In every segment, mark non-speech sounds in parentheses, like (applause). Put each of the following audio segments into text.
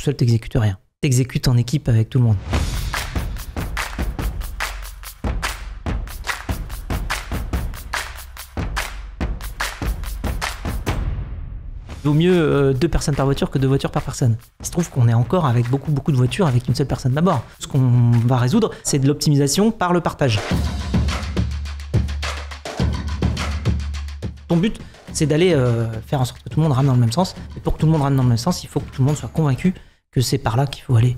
tout seul, t'exécutes rien. T'exécutes en équipe avec tout le monde. vaut mieux euh, deux personnes par voiture que deux voitures par personne. Il se trouve qu'on est encore avec beaucoup, beaucoup de voitures avec une seule personne d'abord. Ce qu'on va résoudre, c'est de l'optimisation par le partage. Ton but, c'est d'aller euh, faire en sorte que tout le monde rame dans le même sens. Et pour que tout le monde rame dans le même sens, il faut que tout le monde soit convaincu que c'est par là qu'il faut aller.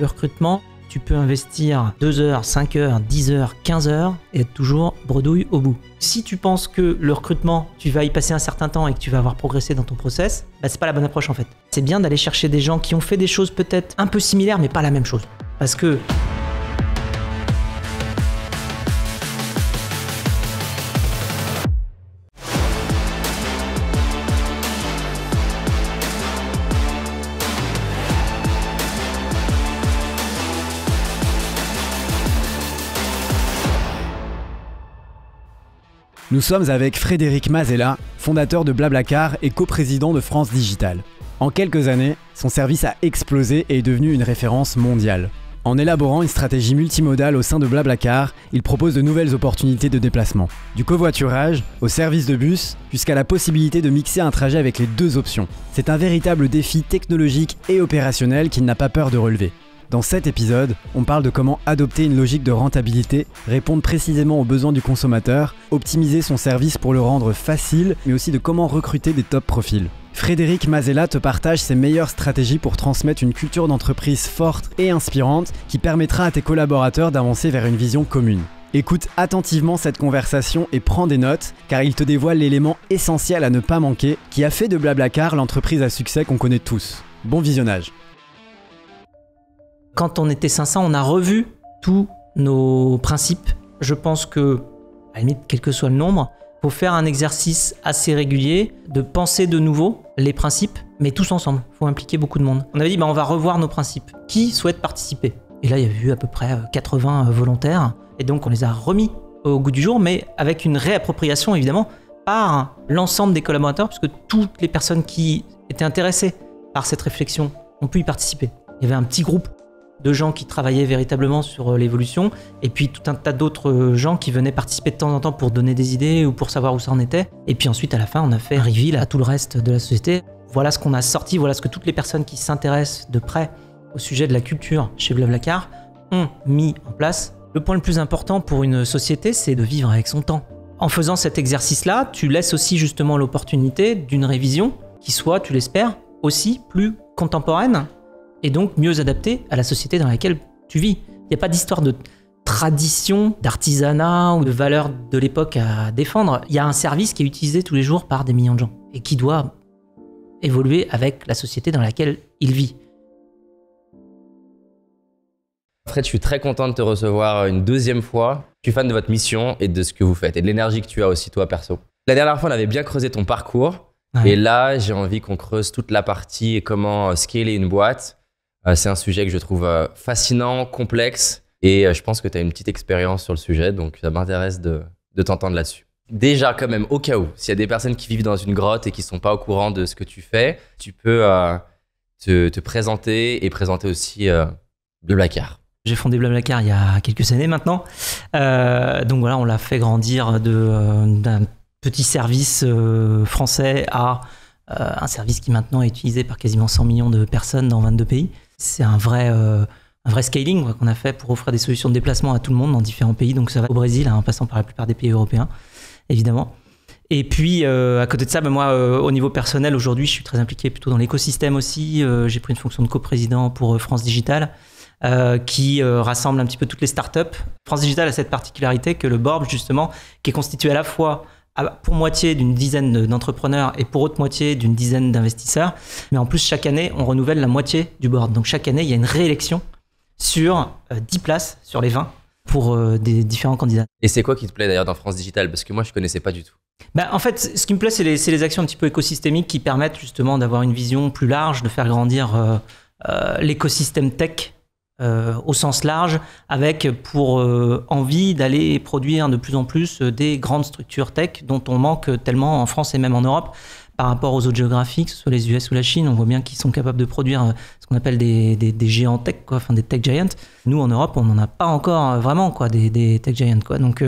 Le recrutement, tu peux investir 2 heures, 5 heures, 10 heures, 15 heures et être toujours bredouille au bout. Si tu penses que le recrutement, tu vas y passer un certain temps et que tu vas avoir progressé dans ton process, bah c'est pas la bonne approche en fait. C'est bien d'aller chercher des gens qui ont fait des choses peut-être un peu similaires mais pas la même chose. Parce que Nous sommes avec Frédéric Mazella, fondateur de Blablacar et coprésident de France Digital. En quelques années, son service a explosé et est devenu une référence mondiale. En élaborant une stratégie multimodale au sein de Blablacar, il propose de nouvelles opportunités de déplacement. Du covoiturage au service de bus jusqu'à la possibilité de mixer un trajet avec les deux options. C'est un véritable défi technologique et opérationnel qu'il n'a pas peur de relever. Dans cet épisode, on parle de comment adopter une logique de rentabilité, répondre précisément aux besoins du consommateur, optimiser son service pour le rendre facile, mais aussi de comment recruter des top profils. Frédéric Mazella te partage ses meilleures stratégies pour transmettre une culture d'entreprise forte et inspirante qui permettra à tes collaborateurs d'avancer vers une vision commune. Écoute attentivement cette conversation et prends des notes car il te dévoile l'élément essentiel à ne pas manquer qui a fait de Blablacar l'entreprise à succès qu'on connaît tous. Bon visionnage quand on était 500, on a revu tous nos principes. Je pense que, à la limite, quel que soit le nombre, il faut faire un exercice assez régulier de penser de nouveau les principes, mais tous ensemble. Il faut impliquer beaucoup de monde. On avait dit, bah, on va revoir nos principes. Qui souhaite participer Et là, il y a eu à peu près 80 euh, euh, volontaires. Et donc, on les a remis au goût du jour, mais avec une réappropriation, évidemment, par l'ensemble des collaborateurs, puisque toutes les personnes qui étaient intéressées par cette réflexion ont pu y participer. Il y avait un petit groupe de gens qui travaillaient véritablement sur euh, l'évolution, et puis tout un tas d'autres euh, gens qui venaient participer de temps en temps pour donner des idées ou pour savoir où ça en était. Et puis ensuite, à la fin, on a fait un reveal à tout le reste de la société. Voilà ce qu'on a sorti, voilà ce que toutes les personnes qui s'intéressent de près au sujet de la culture chez Blablacar ont mis en place. Le point le plus important pour une société, c'est de vivre avec son temps. En faisant cet exercice-là, tu laisses aussi justement l'opportunité d'une révision qui soit, tu l'espères, aussi plus contemporaine et donc mieux adapté à la société dans laquelle tu vis. Il n'y a pas d'histoire de tradition, d'artisanat ou de valeur de l'époque à défendre. Il y a un service qui est utilisé tous les jours par des millions de gens et qui doit évoluer avec la société dans laquelle il vit. Fred, je suis très content de te recevoir une deuxième fois. Je suis fan de votre mission et de ce que vous faites et de l'énergie que tu as aussi toi perso. La dernière fois, on avait bien creusé ton parcours. Et là, j'ai envie qu'on creuse toute la partie et comment scaler une boîte euh, c'est un sujet que je trouve euh, fascinant, complexe, et euh, je pense que tu as une petite expérience sur le sujet, donc ça m'intéresse de, t'entendre là-dessus. Déjà, quand même, au cas où, s'il y a des personnes qui vivent dans une grotte et qui ne sont pas au courant de ce que tu fais, tu peux te, présenter et présenter aussi Blablacar. J'ai fondé Blablacar il y a quelques années maintenant. donc voilà, on l'a fait grandir d'un petit service français à un service qui maintenant est utilisé par quasiment 100 millions de personnes dans 22 pays. C'est un vrai euh, scaling qu'on a fait pour offrir des solutions de déplacement à tout le monde dans différents pays. Donc ça va au Brésil, hein, en passant par la plupart des pays européens, évidemment. Et puis, euh, à côté de ça, ben, moi, euh, au niveau personnel, aujourd'hui, je suis très impliqué plutôt dans l'écosystème aussi. j'ai pris une fonction de coprésident pour France Digital, qui rassemble un petit peu toutes les startups. France Digital a cette particularité que le BORB, justement, qui est constitué à la fois ah bah, pour moitié d'une dizaine d'entrepreneurs et pour autre moitié d'une dizaine d'investisseurs. Mais en plus, chaque année, on renouvelle la moitié du board. Donc chaque année, il y a une réélection sur 10 euh, places sur les 20 pour euh, des différents candidats. Et c'est quoi qui te plaît d'ailleurs dans France Digital Parce que moi, je ne connaissais pas du tout. Bah, en fait, ce qui me plaît, c'est les, actions un petit peu écosystémiques qui permettent justement d'avoir une vision plus large, de faire grandir euh, l'écosystème tech euh, au sens large, avec pour euh, envie d'aller produire de plus en plus euh, des grandes structures tech dont on manque tellement en France et même en Europe par rapport aux autres géographiques que ce soit les US ou la Chine. On voit bien qu'ils sont capables de produire ce qu'on appelle des, des, géants tech, quoi, enfin des tech giants. Nous, en Europe, on n'en a pas encore vraiment quoi, des, des tech giants. Quoi. Donc,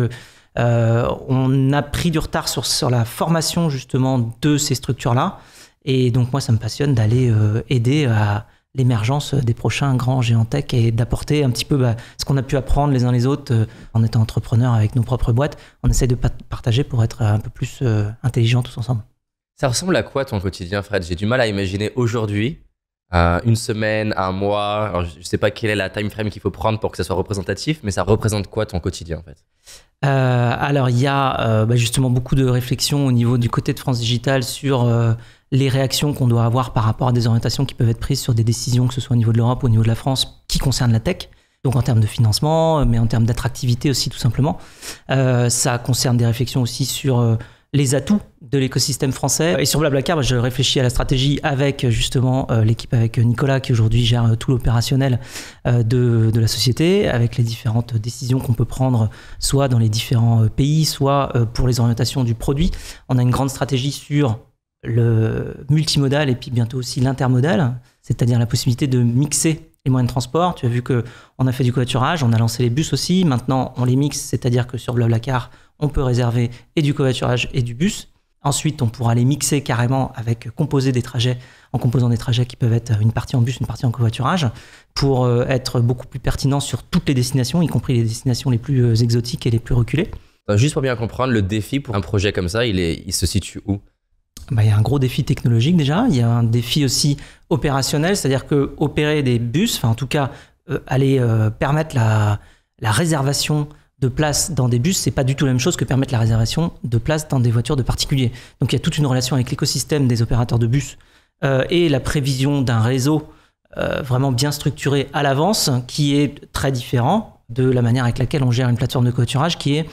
on a pris du retard sur, sur la formation justement de ces structures-là. Et donc, moi, ça me passionne d'aller aider à l'émergence des prochains grands géants tech et d'apporter un petit peu bah, ce qu'on a pu apprendre les uns les autres euh, en étant entrepreneurs avec nos propres boîtes. On essaie de partager pour être euh, un peu plus euh, intelligents tous ensemble. Ça ressemble à quoi ton quotidien, Fred J'ai du mal à imaginer aujourd'hui, une semaine, un mois. je ne sais pas quelle est la time frame qu'il faut prendre pour que ça soit représentatif, mais ça représente quoi ton quotidien en fait Alors, il y a bah, justement beaucoup de réflexions au niveau du côté de France Digital sur les réactions qu'on doit avoir par rapport à des orientations qui peuvent être prises sur des décisions, que ce soit au niveau de l'Europe ou au niveau de la France, qui concernent la tech. Donc en termes de financement, euh, mais en termes d'attractivité aussi tout simplement. Euh, ça concerne des réflexions aussi sur euh, les atouts de l'écosystème français. Et sur Blablacar, je réfléchis à la stratégie avec justement l'équipe avec Nicolas qui aujourd'hui gère tout l'opérationnel de, la société, avec les différentes décisions qu'on peut prendre, soit dans les différents pays, soit pour les orientations du produit. On a une grande stratégie sur le multimodal et puis bientôt aussi l'intermodal, c'est-à-dire la possibilité de mixer les moyens de transport. Tu as vu que on a fait du covoiturage, on a lancé les bus aussi. Maintenant, on les mixe, c'est-à-dire que sur Blablacar, on peut réserver et du covoiturage et du bus. Ensuite, on pourra les mixer carrément avec composer des trajets, en composant des trajets qui peuvent être une partie en bus, une partie en covoiturage, pour euh, être beaucoup plus pertinent sur toutes les destinations, y compris les destinations les plus euh, exotiques et les plus reculées. Juste pour bien comprendre, le défi pour un projet comme ça, il, il se situe où bah, il y a un gros défi technologique déjà, il y a un défi aussi opérationnel, c'est-à-dire que opérer des bus, enfin en tout cas euh, aller euh, permettre la, réservation de place dans des bus, c'est pas du tout la même chose que permettre la réservation de place dans des voitures de particuliers. Donc il y a toute une relation avec l'écosystème des opérateurs de bus euh, et la prévision d'un réseau vraiment bien structuré à l'avance qui est très différent de la manière avec laquelle on gère une plateforme de covoiturage qui est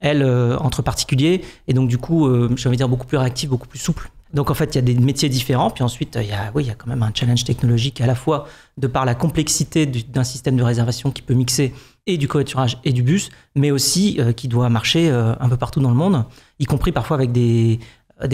elle, euh, entre particuliers, et donc du coup, euh, j'ai envie de dire beaucoup plus réactif, beaucoup plus souple. Donc en fait, il y a des métiers différents, puis ensuite, euh, il y a, il y a quand même un challenge technologique à la fois de par la complexité d'un système de réservation qui peut mixer et du covoiturage et du bus, mais aussi qui doit marcher un peu partout dans le monde, y compris parfois avec des,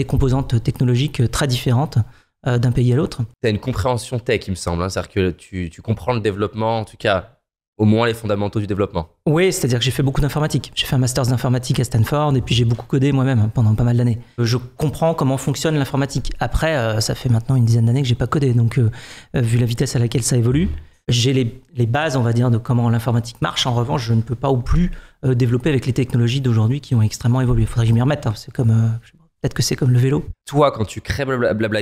composantes technologiques très différentes d'un pays à l'autre. Tu as une compréhension tech, il me semble, hein. c'est-à-dire que tu comprends le développement, en tout cas au moins les fondamentaux du développement. Oui, c'est-à-dire que j'ai fait beaucoup d'informatique. J'ai fait un master d'informatique à Stanford et puis j'ai beaucoup codé moi-même hein, pendant pas mal d'années. Euh, je comprends comment fonctionne l'informatique. Après, euh, ça fait maintenant une dizaine d'années que j'ai pas codé, donc euh, vu la vitesse à laquelle ça évolue, j'ai les, bases, on va dire, de comment l'informatique marche. En revanche, je ne peux pas ou plus développer avec les technologies d'aujourd'hui qui ont extrêmement évolué. Il faudrait que je m'y remette. Hein. C'est comme, peut-être que c'est comme le vélo. Toi, quand tu crées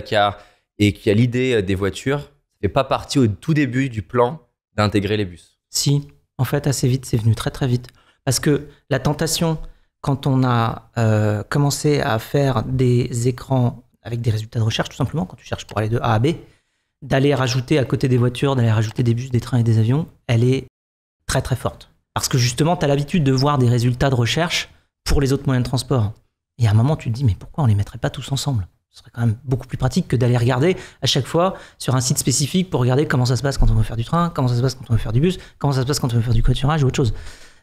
Car et qu'il y a l'idée des voitures, tu pas parti au tout début du plan d'intégrer les bus. Si, en fait, assez vite, c'est venu très très vite. Parce que la tentation, quand on a euh, commencé à faire des écrans avec des résultats de recherche, tout simplement, quand tu cherches pour aller de A à B, d'aller rajouter à côté des voitures, d'aller rajouter des bus, des trains et des avions, elle est très très forte. Parce que justement, tu as l'habitude de voir des résultats de recherche pour les autres moyens de transport. Et à un moment, tu te dis, mais pourquoi on les mettrait pas tous ensemble ce serait quand même beaucoup plus pratique que d'aller regarder à chaque fois sur un site spécifique pour regarder comment ça se passe quand on veut faire du train, comment ça se passe quand on veut faire du bus, comment ça se passe quand on veut faire du coturage ou autre chose.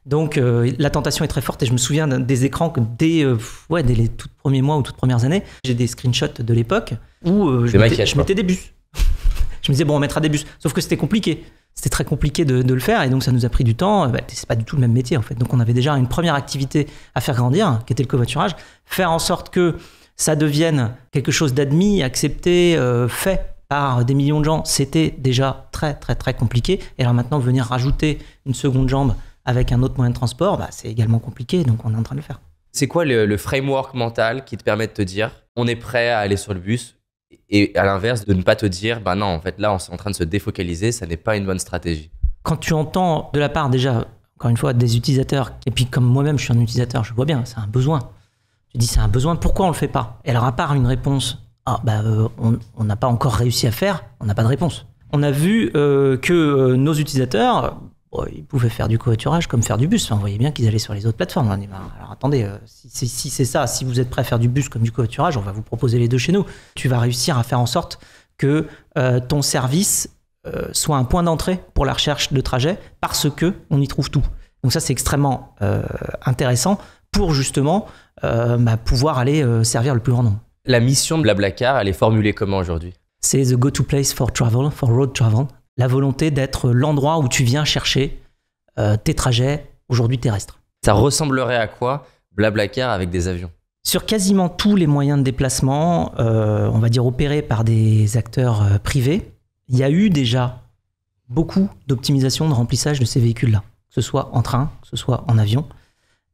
Donc euh, la tentation est très forte et je me souviens des écrans que dès, euh, dès les tout premiers mois ou toutes premières années, j'ai des screenshots de l'époque où euh, je mettais des bus. Je me disais, bon, on mettra des bus. Sauf que c'était compliqué. C'était très compliqué de, le faire et donc ça nous a pris du temps. Euh, bah, c'est pas du tout le même métier en fait. Donc on avait déjà une première activité à faire grandir, qui était le covoiturage. Faire en sorte que ça devienne quelque chose d'admis, accepté, euh, fait par des millions de gens, c'était déjà très très très compliqué. Et alors maintenant, venir rajouter une seconde jambe avec un autre moyen de transport, bah, c'est également compliqué, donc on est en train de le faire. C'est quoi le, framework mental qui te permet de te dire on est prêt à aller sur le bus et à l'inverse, de ne pas te dire, bah non, en fait, là, on est en train de se défocaliser, ça n'est pas une bonne stratégie. Quand tu entends de la part déjà, encore une fois, des utilisateurs, et puis comme moi-même, je suis un utilisateur, je vois bien, c'est un besoin. Je dis, c'est un besoin, pourquoi on le fait pas Et alors, à part une réponse, ah, bah, euh, on n'a pas encore réussi à faire, on n'a pas de réponse. On a vu euh, que euh, nos utilisateurs, ils pouvaient faire du covoiturage comme faire du bus. Hein. vous on voyait bien qu'ils allaient sur les autres plateformes. Hein. alors attendez, euh, si, c'est ça, si vous êtes prêt à faire du bus comme du covoiturage, on va vous proposer les deux chez nous. Tu vas réussir à faire en sorte que euh, ton service euh, soit un point d'entrée pour la recherche de trajets parce que on y trouve tout. Donc ça, c'est extrêmement intéressant pour justement bah, pouvoir aller servir le plus grand nombre. La mission de la elle est formulée comment aujourd'hui C'est the go-to place for travel, for road travel la volonté d'être l'endroit où tu viens chercher euh, tes trajets aujourd'hui terrestres. Ça ressemblerait à quoi Car avec des avions Sur quasiment tous les moyens de déplacement, euh, on va dire opérés par des acteurs euh, privés, il y a eu déjà beaucoup d'optimisation de remplissage de ces véhicules-là, que ce soit en train, que ce soit en avion,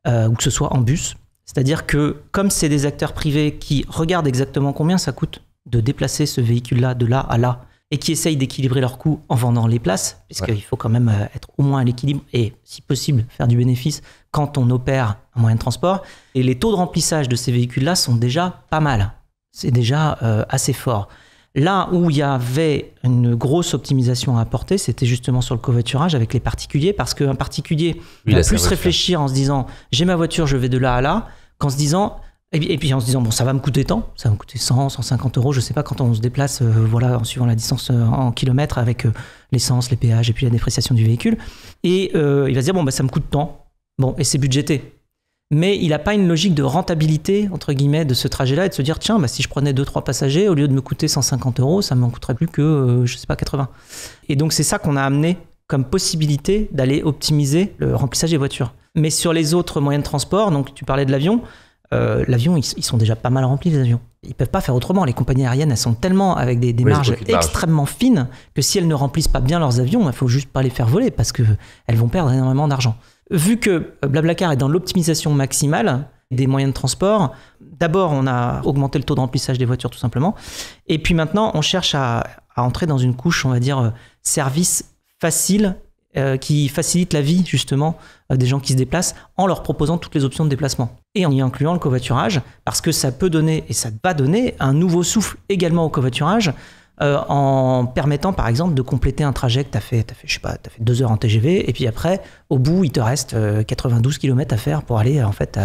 ou que ce soit en bus. C'est-à-dire que comme c'est des acteurs privés qui regardent exactement combien ça coûte de déplacer ce véhicule-là de là à là, et qui essayent d'équilibrer leurs coûts en vendant les places, puisqu'il faut quand même euh, être au moins à l'équilibre et, si possible, faire du bénéfice quand on opère un moyen de transport. Et les taux de remplissage de ces véhicules-là sont déjà pas mal. C'est déjà euh, assez fort. Là où il y avait une grosse optimisation à apporter, c'était justement sur le covoiturage avec les particuliers, parce qu'un particulier va plus réfléchir en se disant j'ai ma voiture, je vais de là à là, qu'en se disant et puis, en se disant, bon, ça va me coûter tant, ça va me coûter 100, 150 euros, je sais pas, quand on se déplace, euh, voilà, en suivant la distance euh, en kilomètres avec euh, l'essence, les péages et puis la dépréciation du véhicule. Et il va se dire, bon, bah, ça me coûte tant, bon, et c'est budgété. Mais il n'a pas une logique de rentabilité, entre guillemets, de ce trajet-là et de se dire, tiens, bah, si je prenais 2 trois passagers, au lieu de me coûter 150 euros, ça m'en coûterait plus que, je sais pas, 80. Et donc, c'est ça qu'on a amené comme possibilité d'aller optimiser le remplissage des voitures. Mais sur les autres moyens de transport, donc tu parlais de l'avion, euh, l'avion, ils, sont déjà pas mal remplis, les avions. Ils peuvent pas faire autrement. Les compagnies aériennes, elles sont tellement avec des, marges extrêmement fines que si elles ne remplissent pas bien leurs avions, il faut juste pas les faire voler parce que elles vont perdre énormément d'argent. Vu que Blablacar est dans l'optimisation maximale des moyens de transport, d'abord on a augmenté le taux de remplissage des voitures tout simplement, et puis maintenant on cherche à, entrer dans une couche, on va dire, euh, service facile euh, qui facilite la vie justement des gens qui se déplacent en leur proposant toutes les options de déplacement et en y incluant le covoiturage, parce que ça peut donner, et ça va donner, un nouveau souffle également au covoiturage, euh, en permettant par exemple de compléter un trajet que tu as fait, as fait, je sais pas, as fait deux heures en TGV, et puis après, au bout, il te reste 92 euh, km à faire pour aller en fait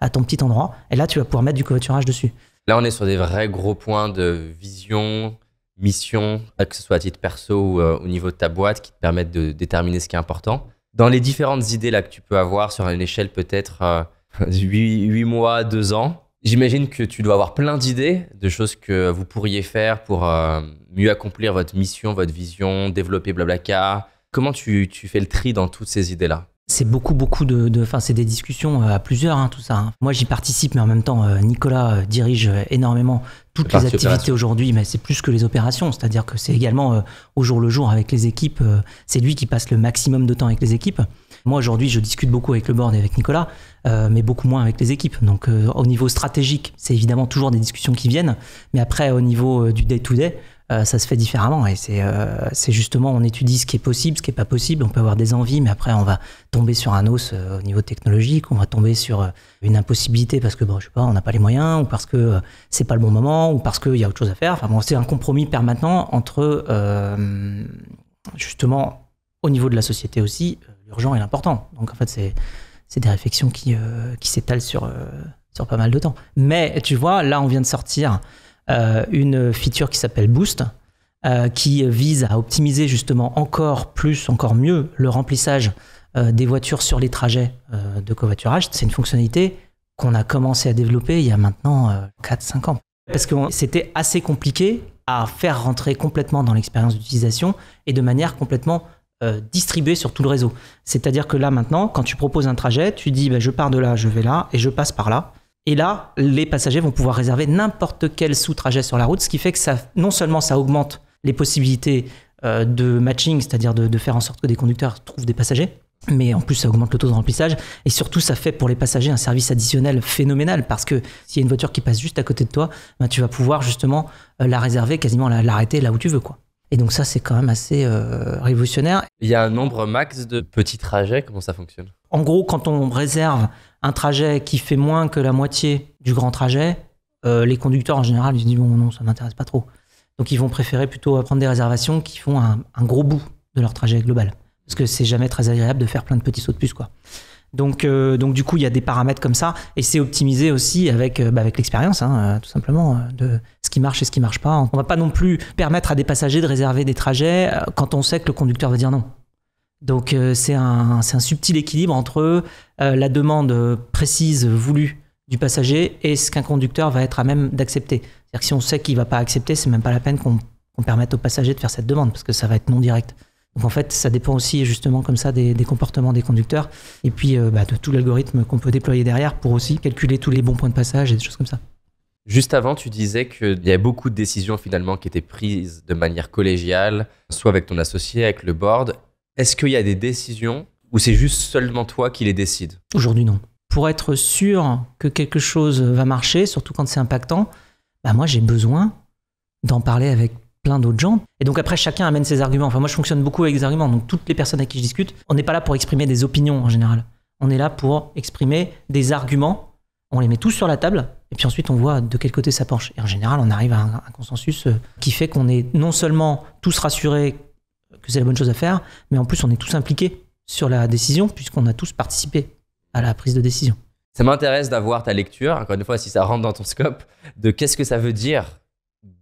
à, ton petit endroit, et là, tu vas pouvoir mettre du covoiturage dessus. Là, on est sur des vrais gros points de vision, mission, euh, que ce soit à titre perso ou au niveau de ta boîte, qui te permettent de déterminer ce qui est important. Dans les différentes idées là que tu peux avoir sur une échelle peut-être 8, mois, 2 ans. J'imagine que tu dois avoir plein d'idées, de choses que vous pourriez faire pour euh, mieux accomplir votre mission, votre vision, développer Blablacar. Comment tu, fais le tri dans toutes ces idées-là c'est beaucoup, beaucoup de. Enfin, c'est des discussions euh, à plusieurs, hein, tout ça. Hein. Moi, j'y participe, mais en même temps, euh, Nicolas dirige énormément toutes les activités aujourd'hui, mais c'est plus que les opérations. C'est-à-dire que c'est également au jour le jour avec les équipes. c'est lui qui passe le maximum de temps avec les équipes. Moi, aujourd'hui, je discute beaucoup avec le board et avec Nicolas, euh, mais beaucoup moins avec les équipes. Donc, euh, au niveau stratégique, c'est évidemment toujours des discussions qui viennent, mais après, au niveau euh, du day-to-day, ça se fait différemment. Et c'est, justement, on étudie ce qui est possible, ce qui n'est pas possible. On peut avoir des envies, mais après, on va tomber sur un os au niveau technologique, on va tomber sur une impossibilité parce que, bon, je sais pas, on n'a pas les moyens, ou parce que c'est pas le bon moment, ou parce qu'il y a autre chose à faire. Enfin, bon, c'est un compromis permanent entre, justement, au niveau de la société aussi, l'urgent et l'important. Donc en fait, c'est des réflexions qui, euh, qui s'étalent sur, euh, sur pas mal de temps. Mais tu vois, là, on vient de sortir euh, une feature qui s'appelle Boost, qui vise à optimiser justement encore plus, encore mieux le remplissage des voitures sur les trajets de covoiturage. C'est une fonctionnalité qu'on a commencé à développer il y a maintenant 4-5 ans. Parce que c'était assez compliqué à faire rentrer complètement dans l'expérience d'utilisation et de manière complètement euh, distribué sur tout le réseau. C'est-à-dire que là maintenant, quand tu proposes un trajet, tu dis bah, je pars de là, je vais là et je passe par là. Et là, les passagers vont pouvoir réserver n'importe quel sous-trajet sur la route, ce qui fait que ça, non seulement ça augmente les possibilités euh, de matching, c'est-à-dire de, faire en sorte que des conducteurs trouvent des passagers, mais en plus ça augmente le taux de remplissage et surtout ça fait pour les passagers un service additionnel phénoménal parce que s'il y a une voiture qui passe juste à côté de toi, ben, tu vas pouvoir justement euh, la réserver, quasiment l'arrêter là où tu veux. quoi. Et donc ça, c'est quand même assez euh, révolutionnaire. Il y a un nombre max de petits trajets, comment ça fonctionne En gros, quand on réserve un trajet qui fait moins que la moitié du grand trajet, euh, les conducteurs en général ils disent bon non, ça m'intéresse pas trop. Donc ils vont préférer plutôt prendre des réservations qui font un, gros bout de leur trajet global. Parce que c'est jamais très agréable de faire plein de petits sauts de puce, quoi. Donc, euh, donc du coup, il y a des paramètres comme ça, et c'est optimisé aussi avec, bah, avec l'expérience, hein, tout simplement, de qui marche et ce qui marche pas. On va pas non plus permettre à des passagers de réserver des trajets euh, quand on sait que le conducteur va dire non. Donc euh, c'est un, subtil équilibre entre euh, la demande précise voulue du passager et ce qu'un conducteur va être à même d'accepter. C'est-à-dire que si on sait qu'il va pas accepter, c'est même pas la peine qu'on permette au passager de faire cette demande parce que ça va être non direct. Donc en fait, ça dépend aussi justement comme ça des, comportements des conducteurs et puis bah, de tout l'algorithme qu'on peut déployer derrière pour aussi calculer tous les bons points de passage et des choses comme ça. Juste avant, tu disais qu'il y a beaucoup de décisions finalement qui étaient prises de manière collégiale, soit avec ton associé, avec le board. Est-ce qu'il y a des décisions ou c'est juste seulement toi qui les décides Aujourd'hui, non. Pour être sûr que quelque chose va marcher, surtout quand c'est impactant, bah moi j'ai besoin d'en parler avec plein d'autres gens. Et donc après, chacun amène ses arguments. Enfin, moi je fonctionne beaucoup avec des arguments. Donc toutes les personnes avec qui je discute, on n'est pas là pour exprimer des opinions en général. On est là pour exprimer des arguments. On les met tous sur la table et puis ensuite, on voit de quel côté ça penche. Et en général, on arrive à un, consensus euh, qui fait qu'on est non seulement tous rassurés que c'est la bonne chose à faire, mais en plus, on est tous impliqués sur la décision, puisqu'on a tous participé à la prise de décision. Ça m'intéresse d'avoir ta lecture, encore une fois, si ça rentre dans ton scope, de qu'est-ce que ça veut dire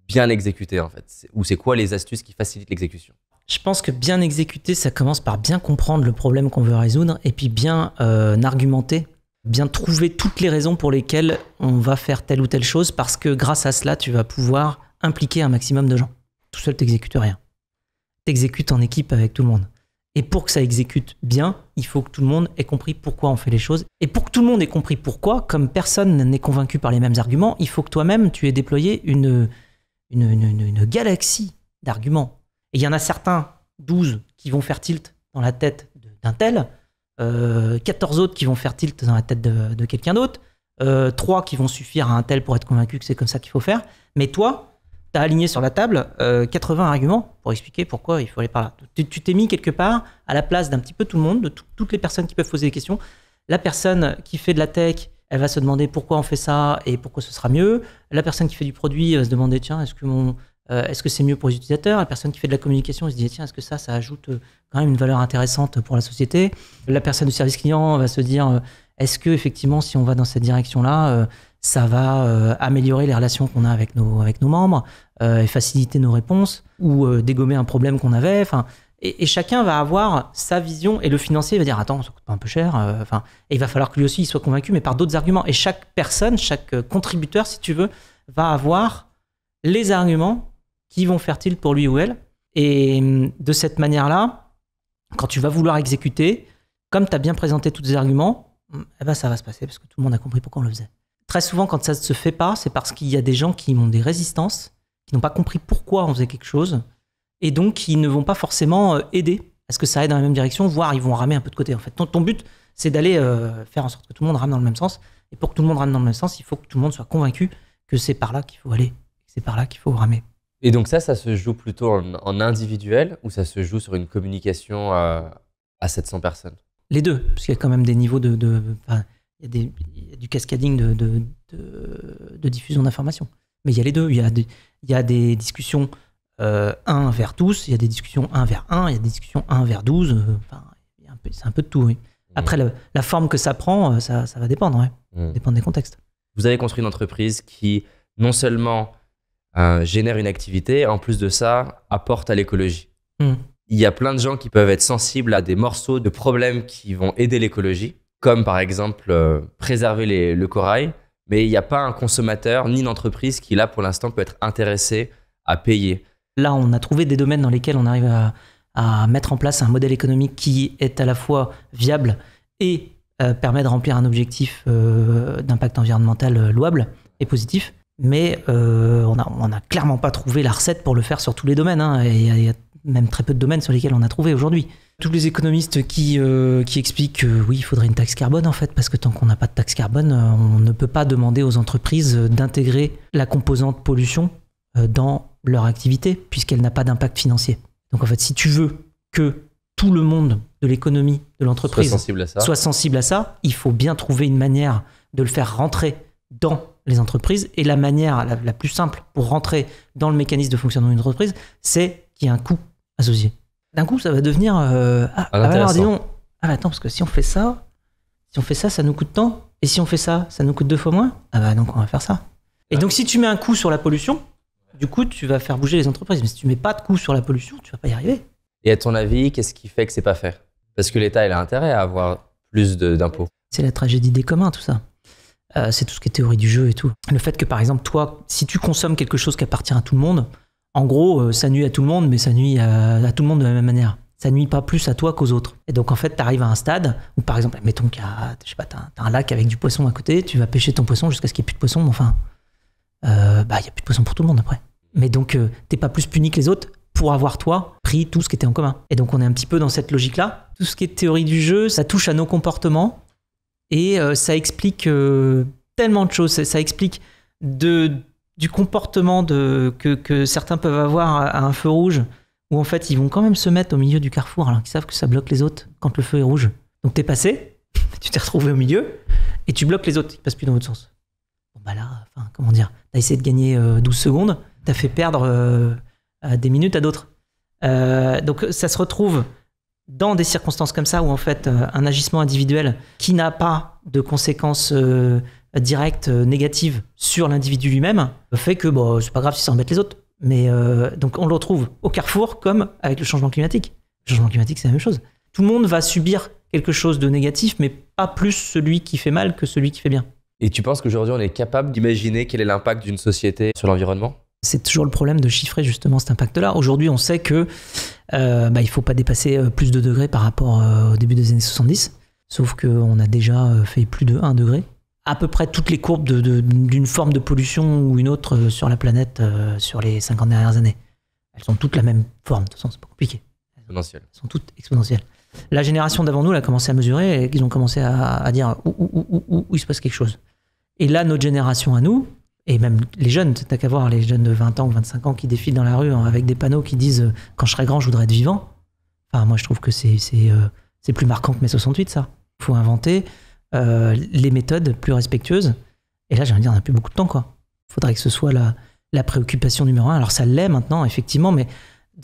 bien exécuter, en fait Ou c'est quoi les astuces qui facilitent l'exécution Je pense que bien exécuter, ça commence par bien comprendre le problème qu'on veut résoudre et puis bien euh, argumenter bien trouver toutes les raisons pour lesquelles on va faire telle ou telle chose, parce que grâce à cela, tu vas pouvoir impliquer un maximum de gens. Tout seul, t'exécute rien. T'exécutes en équipe avec tout le monde. Et pour que ça exécute bien, il faut que tout le monde ait compris pourquoi on fait les choses. Et pour que tout le monde ait compris pourquoi, comme personne n'est convaincu par les mêmes arguments, il faut que toi-même, tu aies déployé une, une, une galaxie d'arguments. Et il y en a certains, 12, qui vont faire tilt dans la tête d'un tel, 14 euh, autres qui vont faire tilt dans la tête de, quelqu'un d'autre, euh, 3 qui vont suffire à un tel pour être convaincu que c'est comme ça qu'il faut faire. Mais toi, tu as aligné sur la table 80 euh, arguments pour expliquer pourquoi il faut aller par là. Tu t'es mis quelque part à la place d'un petit peu tout le monde, de toutes les personnes qui peuvent poser des questions. La personne qui fait de la tech, elle va se demander pourquoi on fait ça et pourquoi ce sera mieux. La personne qui fait du produit va se demander tiens, est-ce que mon euh, est-ce que c'est mieux pour les utilisateurs La personne qui fait de la communication, se dit tiens, est-ce que ça, ça ajoute euh, quand même une valeur intéressante pour la société La personne du service client va se dire euh, est-ce que effectivement, si on va dans cette direction-là, ça va améliorer les relations qu'on a avec nos, avec nos membres et faciliter nos réponses ou dégommer un problème qu'on avait enfin, et, chacun va avoir sa vision et le financier va dire attends ça coûte pas un peu cher enfin et il va falloir que lui aussi il soit convaincu mais par d'autres arguments et chaque personne chaque contributeur si tu veux va avoir les arguments qui vont faire t il pour lui ou elle. Et hum, de cette manière-là, quand tu vas vouloir exécuter, comme tu as bien présenté tous tes arguments, hum, eh ben ça va se passer parce que tout le monde a compris pourquoi on le faisait. Très souvent, quand ça ne se fait pas, c'est parce qu'il y a des gens qui ont des résistances, qui n'ont pas compris pourquoi on faisait quelque chose, et donc qui ne vont pas forcément euh, aider à ce que ça aille dans la même direction, voire ils vont ramer un peu de côté. En fait, ton, but, c'est d'aller euh, faire en sorte que tout le monde rame dans le même sens. Et pour que tout le monde rame dans le même sens, il faut que tout le monde soit convaincu que c'est par là qu'il faut aller, que c'est par là qu'il faut ramer. Et donc ça, ça se joue plutôt en, individuel ou ça se joue sur une communication à, 700 personnes Les deux, parce qu'il y a quand même des niveaux de... il, y a du cascading de, de, diffusion d'informations. Mais il y a les deux. Il y a des, il des discussions euh, un vers tous, il y a des discussions un vers un, il y a des discussions un vers 12. Euh, c'est un peu de tout, oui. Mmh. Après, la forme que ça prend, euh, ça, va dépendre, ouais. Mmh. dépendre des contextes. Vous avez construit une entreprise qui, non seulement euh, génère une activité, en plus de ça, apporte à l'écologie. Hmm. Il y a plein de gens qui peuvent être sensibles à des morceaux de problèmes qui vont aider l'écologie, comme par exemple euh, préserver le corail, mais il n'y a pas un consommateur ni une entreprise qui, là, pour l'instant, peut être intéressé à payer. Là, on a trouvé des domaines dans lesquels on arrive à, mettre en place un modèle économique qui est à la fois viable et euh, permet de remplir un objectif d'impact environnemental louable et positif mais euh, on n'a a clairement pas trouvé la recette pour le faire sur tous les domaines. Hein. et il y, a même très peu de domaines sur lesquels on a trouvé aujourd'hui. Tous les économistes qui, euh, qui expliquent que oui, il faudrait une taxe carbone en fait, parce que tant qu'on n'a pas de taxe carbone, euh, on ne peut pas demander aux entreprises d'intégrer la composante pollution dans leur activité, puisqu'elle n'a pas d'impact financier. Donc en fait, si tu veux que tout le monde de l'économie, de l'entreprise, soit sensible à ça, il faut bien trouver une manière de le faire rentrer dans les entreprises. Et la manière la, plus simple pour rentrer dans le mécanisme de fonctionnement d'une entreprise, c'est qu'il y a un coût associé. D'un coup, ça va devenir. Euh, ah, ah, ah alors, disons, ah, bah, attends, parce que si on fait ça, si on fait ça, ça nous coûte tant. Et si on fait ça, ça nous coûte deux fois moins. Ah bah donc on va faire ça. Et donc si tu mets un coût sur la pollution, du coup tu vas faire bouger les entreprises. Mais si tu mets pas de coût sur la pollution, tu vas pas y arriver. Et à ton avis, qu'est-ce qui fait que c'est pas faire Parce que l'État, il a intérêt à avoir plus d'impôts. C'est la tragédie des communs, tout ça. Euh, c'est tout ce qui est théorie du jeu et tout. Le fait que, par exemple, toi, si tu consommes quelque chose qui appartient à tout le monde, en gros, euh, ça nuit à tout le monde, mais ça nuit à, tout le monde de la même manière. Ça nuit pas plus à toi qu'aux autres. Et donc, en fait, tu arrives à un stade où, par exemple, mettons qu'il y a, je sais pas, t'as un, lac avec du poisson à côté, tu vas pêcher ton poisson jusqu'à ce qu'il n'y ait plus de poisson, mais enfin, euh, bah, il n'y a plus de poisson pour tout le monde après. Mais donc, t'es pas plus puni que les autres pour avoir, toi, pris tout ce qui était en commun. Et donc, on est un petit peu dans cette logique-là. Tout ce qui est théorie du jeu, ça touche à nos comportements et euh, ça explique euh, tellement de choses. Ça, explique du comportement que, certains peuvent avoir à un feu rouge, où en fait ils vont quand même se mettre au milieu du carrefour alors qu'ils savent que ça bloque les autres quand le feu est rouge. Donc t'es passé, (laughs) tu t'es retrouvé au milieu, et tu bloques les autres, ils passent plus dans l'autre sens. Bon bah là, comment dire, t'as essayé de gagner 12 euh, secondes, t'as fait perdre des minutes à d'autres. donc ça se retrouve dans des circonstances comme ça, où en fait euh, un agissement individuel qui n'a pas de conséquences euh, directes euh, négatives sur l'individu lui-même, fait que bon, bah, c'est pas grave si ça embête les autres. Mais donc on le retrouve au carrefour comme avec le changement climatique. Le changement climatique, c'est la même chose. Tout le monde va subir quelque chose de négatif, mais pas plus celui qui fait mal que celui qui fait bien. Et tu penses qu'aujourd'hui, on est capable d'imaginer quel est l'impact d'une société sur l'environnement c'est toujours le problème de chiffrer justement cet impact-là. Aujourd'hui, on sait que euh, bah, il ne faut pas dépasser euh, plus de degrés par rapport euh, au début des années 70, sauf qu'on a déjà fait plus de 1 degré. À peu près toutes les courbes d'une forme de pollution ou une autre sur la planète sur les 50 dernières années. Elles sont toutes la même forme, de toute façon, c'est pas compliqué. Elles sont toutes exponentielles. La génération d'avant nous, elle a commencé à mesurer et ils ont commencé à, dire où, où il se passe quelque chose. Et là, notre génération à nous, et même les jeunes, t'as qu'à voir les jeunes de 20 ans ou 25 ans qui défilent dans la rue hein, avec des panneaux qui disent euh, quand je serai grand, je voudrais être vivant. Enfin, moi, je trouve que c'est c'est euh, plus marquant que mai 68, ça. Il faut inventer euh, les méthodes plus respectueuses. Et là, j'ai envie de dire, on n'a plus beaucoup de temps, quoi. Faudrait que ce soit la, la préoccupation numéro un. Alors, ça l'est maintenant, effectivement, mais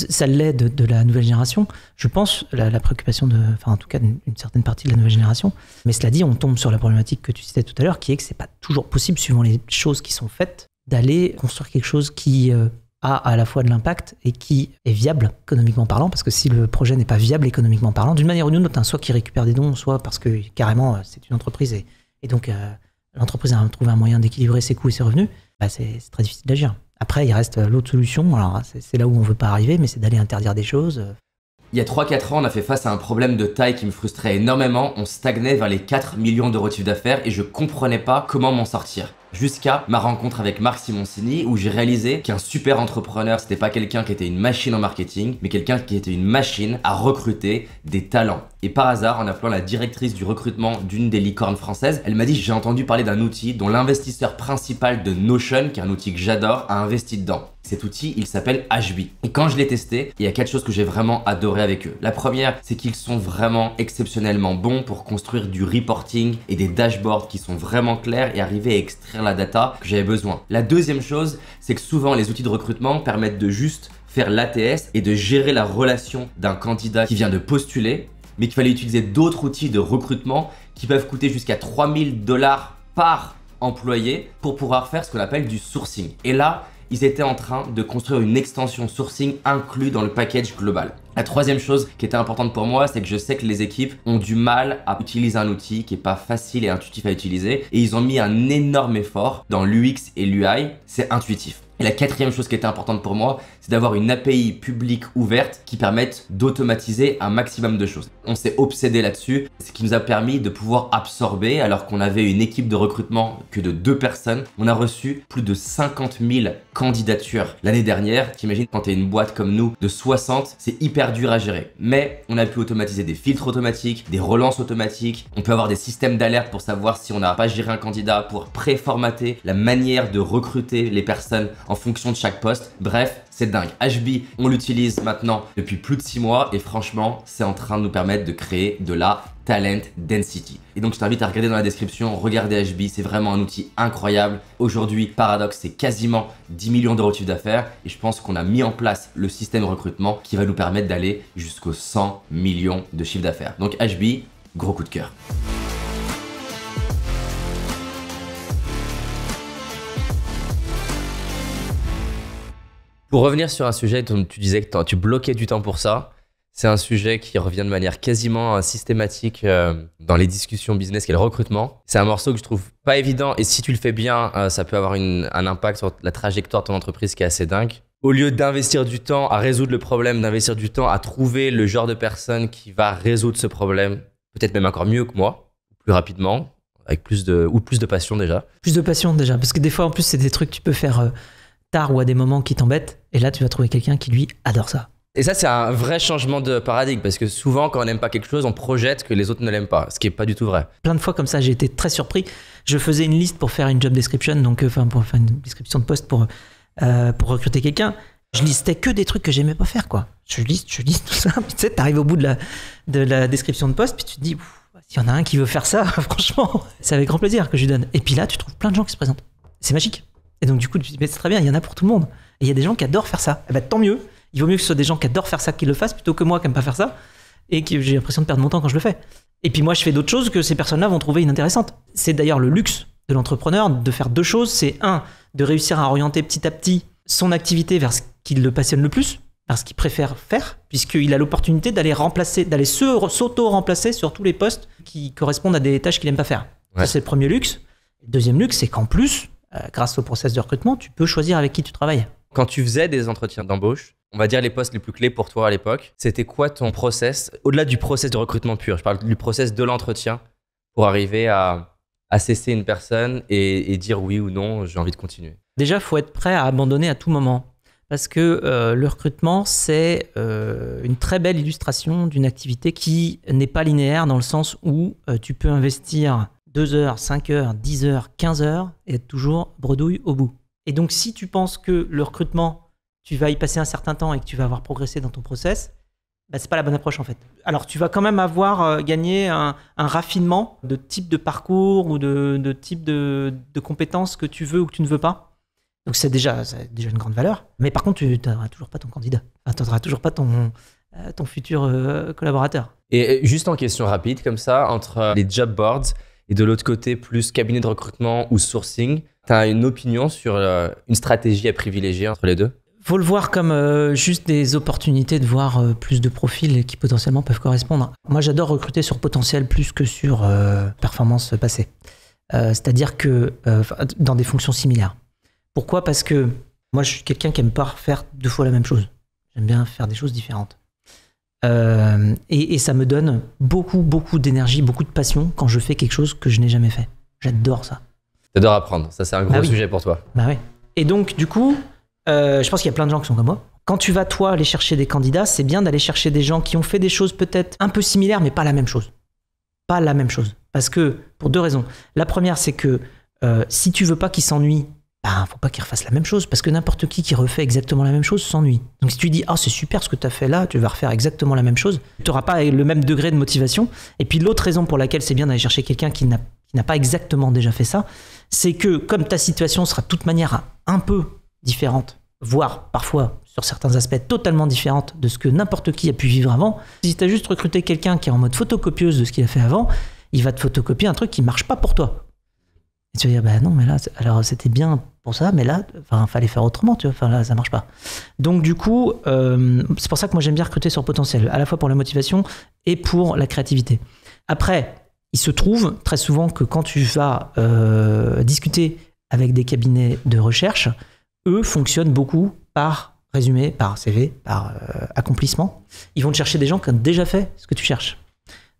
ça l'est de, la nouvelle génération. Je pense la, préoccupation de, enfin en tout cas d'une certaine partie de la nouvelle génération. Mais cela dit, on tombe sur la problématique que tu citais tout à l'heure, qui est que c'est pas toujours possible, suivant les choses qui sont faites, d'aller construire quelque chose qui euh, a à la fois de l'impact et qui est viable économiquement parlant, parce que si le projet n'est pas viable économiquement parlant, d'une manière ou d'une autre, soit qu'il récupère des dons, soit parce que carrément euh, c'est une entreprise et, donc euh, l'entreprise a trouvé un moyen d'équilibrer ses coûts et ses revenus, bah, c'est très difficile d'agir. Après, il reste euh, l'autre solution, alors hein, c'est là où on ne veut pas arriver, mais c'est d'aller interdire des choses. Euh. Il y a 3-4 ans, on a fait face à un problème de taille qui me frustrait énormément. On stagnait vers les 4 millions d'euros de chiffre d'affaires et je ne comprenais pas comment m'en sortir. Jusqu'à ma rencontre avec Marc Simoncini où j'ai réalisé qu'un super entrepreneur, c'était pas quelqu'un qui était une machine en marketing, mais quelqu'un qui était une machine à recruter des talents. Et par hasard, en appelant la directrice du recrutement d'une des licornes françaises, elle m'a dit j'ai entendu parler d'un outil dont l'investisseur principal de Notion, qui est un outil que j'adore, a investi dedans. Cet outil, il s'appelle HB. Et quand je l'ai testé, il y a quatre choses que j'ai vraiment adoré avec eux. La première, c'est qu'ils sont vraiment exceptionnellement bons pour construire du reporting et des dashboards qui sont vraiment clairs et arriver à extraire la data que j'avais besoin. La deuxième chose, c'est que souvent les outils de recrutement permettent de juste faire l'ATS et de gérer la relation d'un candidat qui vient de postuler mais qu'il fallait utiliser d'autres outils de recrutement qui peuvent coûter jusqu'à 3000 dollars par employé pour pouvoir faire ce qu'on appelle du sourcing. Et là, ils étaient en train de construire une extension sourcing inclue dans le package global. La troisième chose qui était importante pour moi, c'est que je sais que les équipes ont du mal à utiliser un outil qui n'est pas facile et intuitif à utiliser et ils ont mis un énorme effort dans l'UX et l'UI, c'est intuitif. Et la quatrième chose qui était importante pour moi, c'est d'avoir une API publique ouverte qui permette d'automatiser un maximum de choses. On s'est obsédé là-dessus, ce qui nous a permis de pouvoir absorber, alors qu'on avait une équipe de recrutement que de deux personnes, on a reçu plus de 50 000 candidatures l'année dernière. T'imagines quand t'es une boîte comme nous de 60, c'est hyper dur à gérer. Mais on a pu automatiser des filtres automatiques, des relances automatiques, on peut avoir des systèmes d'alerte pour savoir si on n'a pas géré un candidat, pour préformater la manière de recruter les personnes en fonction de chaque poste. Bref, c'est dingue. HB, on l'utilise maintenant depuis plus de six mois et franchement, c'est en train de nous permettre de créer de la Talent Density. Et donc je t'invite à regarder dans la description, regardez HB, c'est vraiment un outil incroyable. Aujourd'hui, paradoxe c'est quasiment 10 millions d'euros de chiffre d'affaires et je pense qu'on a mis en place le système de recrutement qui va nous permettre d'aller jusqu'aux 100 millions de chiffre d'affaires. Donc HB, gros coup de cœur. Pour revenir sur un sujet dont tu disais que tu bloquais du temps pour ça, c'est un sujet qui revient de manière quasiment euh, systématique euh, dans les discussions business qui le recrutement. C'est un morceau que je trouve pas évident et si tu le fais bien, euh, ça peut avoir un impact sur la trajectoire de ton entreprise qui est assez dingue. Au lieu d'investir du temps à résoudre le problème, d'investir du temps à trouver le genre de personne qui va résoudre ce problème, peut-être même encore mieux que moi, plus rapidement, avec plus de ou plus de passion déjà. Plus de passion déjà, parce que des fois en plus c'est des trucs que tu peux faire tard ou à des moments qui t'embêtent. Et là, tu vas trouver quelqu'un qui, lui, adore ça. Et ça, c'est un vrai changement de paradigme, parce que souvent, quand on n'aime pas quelque chose, on projette que les autres ne l'aiment pas, ce qui n'est pas du tout vrai. Plein de fois, comme ça, j'ai été très surpris. Je faisais une liste pour faire une job description, donc, euh, enfin, pour faire une description de poste pour, euh, pour recruter quelqu'un. Je listais que des trucs que j'aimais pas faire, quoi. Je liste, je liste tout ça. (laughs) Puis, tu sais, t'arrives au bout de la, de la description de poste, puis tu te dis, bah, s'il y en a un qui veut faire ça, (laughs) franchement, c'est avec grand plaisir que je lui donne. Et puis là, tu trouves plein de gens qui se présentent. C'est magique. Et donc, du coup, tu dis, mais c'est très bien, il y en a pour tout le monde. Et il y a des gens qui adorent faire ça. Et eh bah, ben, tant mieux. Il vaut mieux que ce soit des gens qui adorent faire ça qui le fassent plutôt que moi qui n'aime pas faire ça et que j'ai l'impression de perdre mon temps quand je le fais. Et puis moi, je fais d'autres choses que ces personnes-là vont trouver inintéressantes. C'est d'ailleurs le luxe de l'entrepreneur de faire deux choses. C'est un, de réussir à orienter petit à petit son activité vers ce qui le passionne le plus, vers ce qu'il préfère faire, puisqu'il a l'opportunité d'aller remplacer, d'aller s'auto-remplacer sur tous les postes qui correspondent à des tâches qu'il n'aime pas faire. Ça, c'est le premier luxe. Le deuxième luxe, c'est qu'en plus, euh, grâce au process de recrutement, tu peux choisir avec qui tu travailles. Quand tu faisais des entretiens d'embauche, on va dire les postes les plus clés pour toi à l'époque, c'était quoi ton process Au-delà du process de recrutement pur, je parle du process de l'entretien pour arriver à, cesser une personne et, dire oui ou non, j'ai envie de continuer. Déjà, faut être prêt à abandonner à tout moment. Parce que euh, le recrutement, c'est euh, une très belle illustration d'une activité qui n'est pas linéaire dans le sens où tu peux investir 2 heures, 5 heures, 10 heures, 15 heures et être toujours bredouille au bout. Et donc, si tu penses que le recrutement, tu vas y passer un certain temps et que tu vas avoir progressé dans ton process, bah, c'est pas la bonne approche en fait. Alors, tu vas quand même avoir euh, gagné un, raffinement de type de parcours ou de, type de, compétences que tu veux ou que tu ne veux pas. Donc, c'est déjà, déjà une grande valeur. Mais par contre, tu n'auras toujours pas ton candidat. tu n'auras toujours pas ton, euh, ton futur euh, collaborateur. Et juste en question rapide, comme ça, entre les job boards, et de l'autre côté plus cabinet de recrutement ou sourcing. Tu as une opinion sur euh, une stratégie à privilégier entre les deux faut le voir comme euh, juste des opportunités de voir euh, plus de profils qui potentiellement peuvent correspondre. Moi, j'adore recruter sur potentiel plus que sur performance passée. C'est-à-dire que dans des fonctions similaires. Pourquoi Parce que moi, je suis quelqu'un qui aime pas faire deux fois la même chose. J'aime bien faire des choses différentes. Euh, et, ça me donne beaucoup, beaucoup d'énergie, beaucoup de passion quand je fais quelque chose que je n'ai jamais fait. J'adore ça. j'adore apprendre, ça c'est un gros bah sujet pour toi. Bah oui. Et donc, du coup, euh, je pense qu'il y a plein de gens qui sont comme moi. Quand tu vas, toi, aller chercher des candidats, c'est bien d'aller chercher des gens qui ont fait des choses peut-être un peu similaires, mais pas la même chose. Pas la même chose. Parce que, pour deux raisons. La première, c'est que euh, si tu veux pas qu'ils s'ennuient ne bah, faut pas qu'il refasse la même chose parce que n'importe qui qui refait exactement la même chose s'ennuie. Donc si tu dis ah c'est super ce que tu as fait là, tu vas refaire exactement la même chose, tu n'auras pas le même degré de motivation. Et puis l'autre raison pour laquelle c'est bien d'aller chercher quelqu'un qui n'a pas exactement déjà fait ça, c'est que comme ta situation sera de toute manière un peu différente, voire parfois sur certains aspects totalement différente de ce que n'importe qui a pu vivre avant, si tu as juste recruté quelqu'un qui est en mode photocopieuse de ce qu'il a fait avant, il va te photocopier un truc qui marche pas pour toi. Et tu vas dire, bah non, mais là, alors c'était bien pour ça, mais là, il fallait faire autrement, tu vois, enfin, là, ça marche pas. Donc, du coup, euh, c'est pour ça que moi, j'aime bien recruter sur potentiel, à la fois pour la motivation et pour la créativité. Après, il se trouve très souvent que quand tu vas euh, discuter avec des cabinets de recherche, eux fonctionnent beaucoup par résumé, par CV, par euh, accomplissement. Ils vont te chercher des gens qui ont déjà fait ce que tu cherches.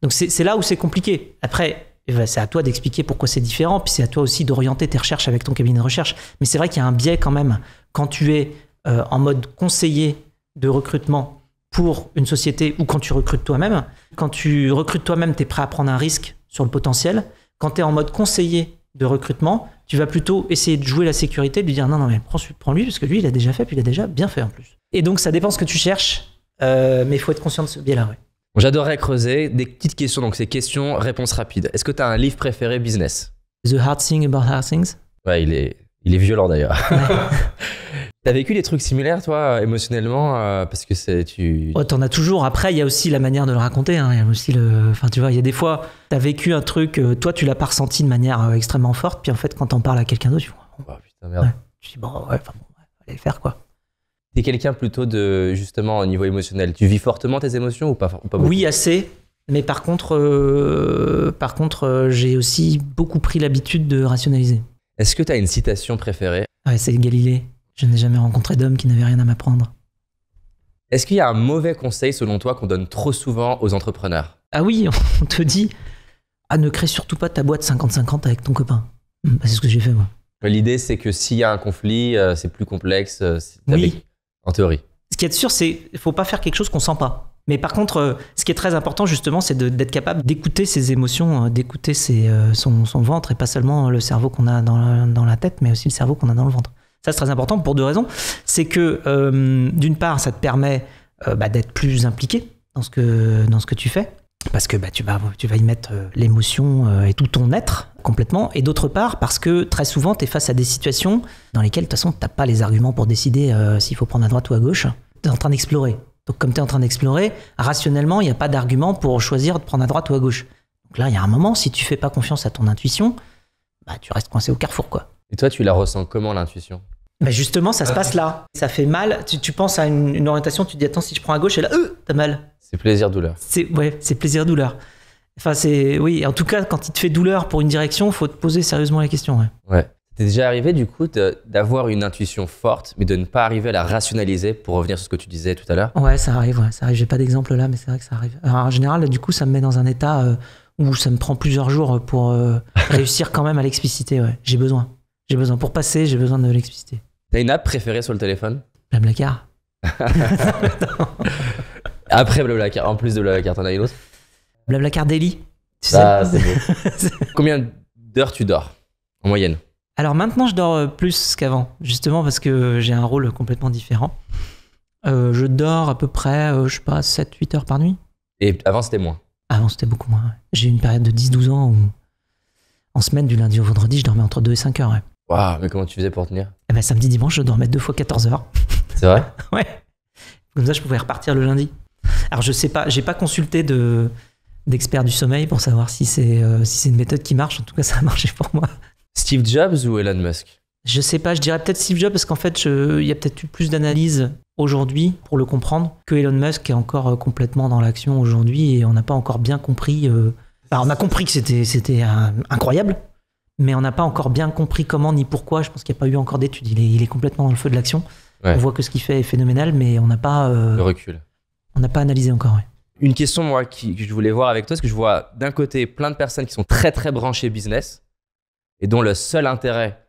Donc c'est là où c'est compliqué. Après, eh ben, c'est à toi d'expliquer pourquoi c'est différent, puis c'est à toi aussi d'orienter tes recherches avec ton cabinet de recherche. Mais c'est vrai qu'il y a un biais quand même. Quand tu es euh, en mode conseiller de recrutement pour une société ou quand tu recrutes toi-même, quand tu recrutes toi-même, tu es prêt à prendre un risque sur le potentiel. Quand tu es en mode conseiller de recrutement, tu vas plutôt essayer de jouer la sécurité, de lui dire non, non, mais prends, prends lui, parce que lui, il a déjà fait, puis il a déjà bien fait en plus. Et donc, ça dépend ce que tu cherches, euh, mais il faut être conscient de ce biais-là, J'adorerais creuser des petites questions, donc c'est questions-réponses rapides. Est-ce que tu as un livre préféré business The Hard Thing About Hard Things Ouais, il est, il est violent d'ailleurs. (laughs) T'as vécu des trucs similaires, toi, émotionnellement euh, Parce que c'est. Tu... Oh, t'en as toujours. Après, il y a aussi la manière de le raconter. Hein. Il y a aussi le. Enfin, tu vois, il y a des fois, t'as vécu un truc, euh, toi, tu l'as pas ressenti de manière euh, extrêmement forte, puis en fait, quand t'en parles à quelqu'un d'autre, tu vois. Oh, putain, merde. dis, bon, ouais, enfin, bon, allez le faire, quoi. T'es quelqu'un plutôt de, justement, au niveau émotionnel. Tu vis fortement tes émotions ou pas, Oui, assez. Mais par contre, euh, contre euh, j'ai aussi beaucoup pris l'habitude de rationaliser. Est-ce que tu as une citation préférée c'est Galilée. Je n'ai jamais rencontré d'homme qui n'avait rien à m'apprendre. Est-ce qu'il y a un mauvais conseil, selon toi, qu'on donne trop souvent aux entrepreneurs Ah oui, (laughs) on te dit à ah, ne crée surtout pas ta boîte 50-50 avec ton copain. Hmm, bah, c'est ce que j'ai fait, moi. L'idée, c'est que s'il y a un conflit, euh, c'est plus complexe. Oui en théorie. Ce qui est sûr, c'est qu'il faut pas faire quelque chose qu'on sent pas. Mais par contre, euh, ce qui est très important justement, c'est d'être capable d'écouter ses émotions, euh, d'écouter euh, son, ventre et pas seulement le cerveau qu'on a dans la, tête, mais aussi le cerveau qu'on a dans le ventre. Ça, c'est très important pour deux raisons. C'est que d'une part, ça te permet bah, d'être plus impliqué dans ce que tu fais parce que bah, tu, vas, tu vas y mettre euh, l'émotion euh, et tout ton être complètement, et d'autre part parce que très souvent tu es face à des situations dans lesquelles de toute façon tu pas les arguments pour décider euh, s'il faut prendre à droite ou à gauche, tu es en train d'explorer. Donc comme tu es en train d'explorer, rationnellement il n'y a pas d'argument pour choisir de prendre à droite ou à gauche. Donc là il y a un moment, si tu fais pas confiance à ton intuition, bah, tu restes coincé au carrefour quoi. Et toi tu la ressens comment l'intuition bah, justement, ça se passe là. Ça fait mal. Tu, penses à une, orientation, tu te dis attends, si je prends à gauche, et là, euh, t'as mal. C'est plaisir-douleur. C'est, ouais, c'est plaisir-douleur. Enfin, c'est. Oui, en tout cas, quand il te fait douleur pour une direction, faut te poser sérieusement la question. Ouais. T'es déjà arrivé, du coup, d'avoir une intuition forte, mais de ne pas arriver à la rationaliser pour revenir sur ce que tu disais tout à l'heure Ouais, ça arrive. Ouais, ça arrive. J'ai pas d'exemple là, mais c'est vrai que ça arrive. en général, du coup, ça me met dans un état euh, où ça me prend plusieurs jours pour euh, (laughs) réussir quand même à l'expliciter. J'ai besoin. J'ai besoin. Pour passer, j'ai besoin de l'expliciter. T'as une app préférée sur le téléphone Blablacar. (laughs) Après Blablacar, en plus de Blablacar, t'en as une autre Blablacar Daily. Ah, (laughs) Combien d'heures tu dors en moyenne Alors maintenant, je dors euh, plus qu'avant, justement parce que j'ai un rôle complètement différent. Euh, je dors à peu près, euh, je sais pas, 7-8 heures par nuit. Et avant, c'était moins Avant, c'était beaucoup moins. J'ai eu une période de 10-12 ans où, en semaine, du lundi au vendredi, je dormais entre 2 et 5 heures mais comment tu faisais pour tenir eh ben, Samedi, dimanche, je dormais deux fois 14 heures. C'est vrai (laughs) Ouais. Comme ça, je pouvais repartir le lundi. Alors, je sais pas, j'ai pas consulté de d'experts du sommeil pour savoir si c'est euh, si c'est une méthode qui marche. En tout cas, ça a marché pour moi. Steve Jobs ou Elon Musk Je sais pas, je dirais peut-être Steve Jobs parce qu'en fait, il y a peut-être eu plus d'analyses aujourd'hui pour le comprendre que Elon Musk est encore euh, complètement dans l'action aujourd'hui et on n'a pas encore bien compris. Euh, on a compris que c'était incroyable, mais on n'a pas encore bien compris comment ni pourquoi. Je pense qu'il n'y a pas eu encore d'études. Il est, complètement dans le feu de l'action. On voit que ce qu'il fait est phénoménal, mais on n'a pas. Euh, le recul. On n'a pas analysé encore. Une question, moi, qui, que je voulais voir avec toi, c'est que je vois d'un côté plein de personnes qui sont très, très branchées business et dont le seul intérêt,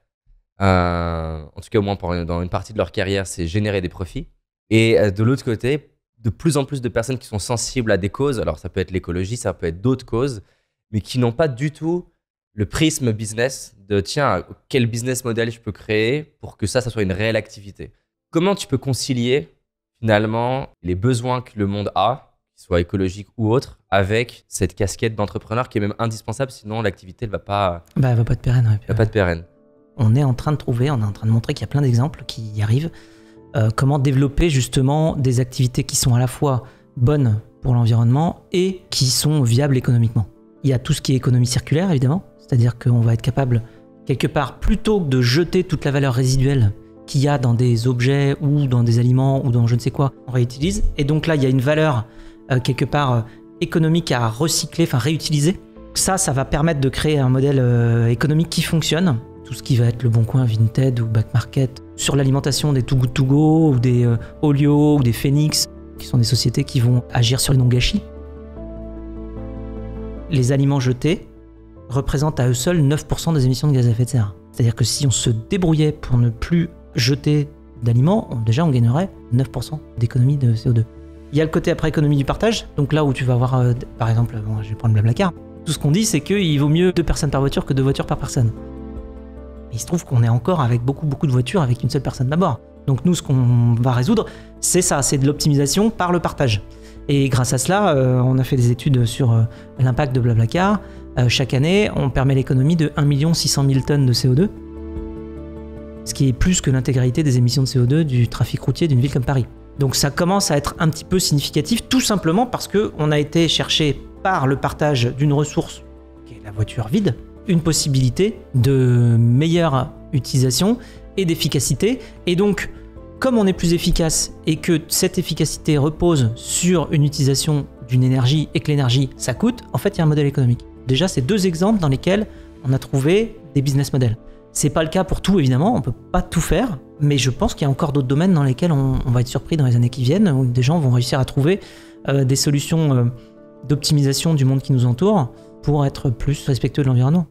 euh, en tout cas au moins dans une partie de leur carrière, c'est générer des profits. Et euh, de l'autre côté, de plus en plus de personnes qui sont sensibles à des causes. Alors, ça peut être l'écologie, ça peut être d'autres causes, mais qui n'ont pas du tout le prisme business de tiens, quel business model je peux créer pour que ça, ça soit une réelle activité. Comment tu peux concilier finalement les besoins que le monde a, qu'ils soient écologiques ou autres, avec cette casquette d'entrepreneur qui est même indispensable, sinon l'activité ne va pas. Bah, pas être pérenne. pas de pérenne. On est en train de trouver, on est en train de montrer qu'il y a plein d'exemples qui y arrivent. Euh, comment développer justement des activités qui sont à la fois bonnes pour l'environnement et qui sont viables économiquement. Il y a tout ce qui est économie circulaire évidemment, c'est-à-dire qu'on va être capable, quelque part, plutôt que de jeter toute la valeur résiduelle qu'il y a dans des objets ou dans des aliments ou dans je ne sais quoi, on réutilise. Et donc là, il y a une valeur, euh, quelque part, euh, économique à recycler, enfin réutiliser. Ça, ça va permettre de créer un modèle euh, économique qui fonctionne. Tout ce qui va être le Bon Coin, Vinted ou Back Market. Sur l'alimentation, des Too Good To Go ou des Olio ou des Phoenix, qui sont des sociétés qui vont agir sur les non-gâchis. Les aliments jetés, représentent à eux seuls 9% des émissions de gaz à effet de serre. C'est-à-dire que si on se débrouillait pour ne plus jeter d'aliments, déjà on gagnerait 9% d'économie de CO2. Il y a le côté après économie du partage, donc là où tu vas avoir, euh, par exemple, je vais prendre Blablacar, tout ce qu'on dit c'est qu'il vaut mieux deux personnes par voiture que deux voitures par personne. Mais il se trouve qu'on est encore avec beaucoup beaucoup de voitures avec une seule personne d'abord. Donc nous ce qu'on va résoudre, c'est ça, c'est de l'optimisation par le partage. Et grâce à cela, euh, on a fait des études sur euh, l'impact de Blablacar, euh, chaque année, on permet l'économie de 1 600 000 tonnes de CO2, ce qui est plus que l'intégralité des émissions de CO2 du trafic routier d'une ville comme Paris. Donc ça commence à être un petit peu significatif, tout simplement parce qu'on a été chercher par le partage d'une ressource, qui est la voiture vide, une possibilité de meilleure utilisation et d'efficacité. Et donc, comme on est plus efficace et que cette efficacité repose sur une utilisation d'une énergie et que l'énergie, ça coûte, en fait, il y a un modèle économique. Déjà, c'est deux exemples dans lesquels on a trouvé des business models. C'est pas le cas pour tout, évidemment, on peut pas tout faire, mais je pense qu'il y a encore d'autres domaines dans lesquels on, va être surpris dans les années qui viennent, où des gens vont réussir à trouver euh, des solutions euh, d'optimisation du monde qui nous entoure pour être plus respectueux de l'environnement.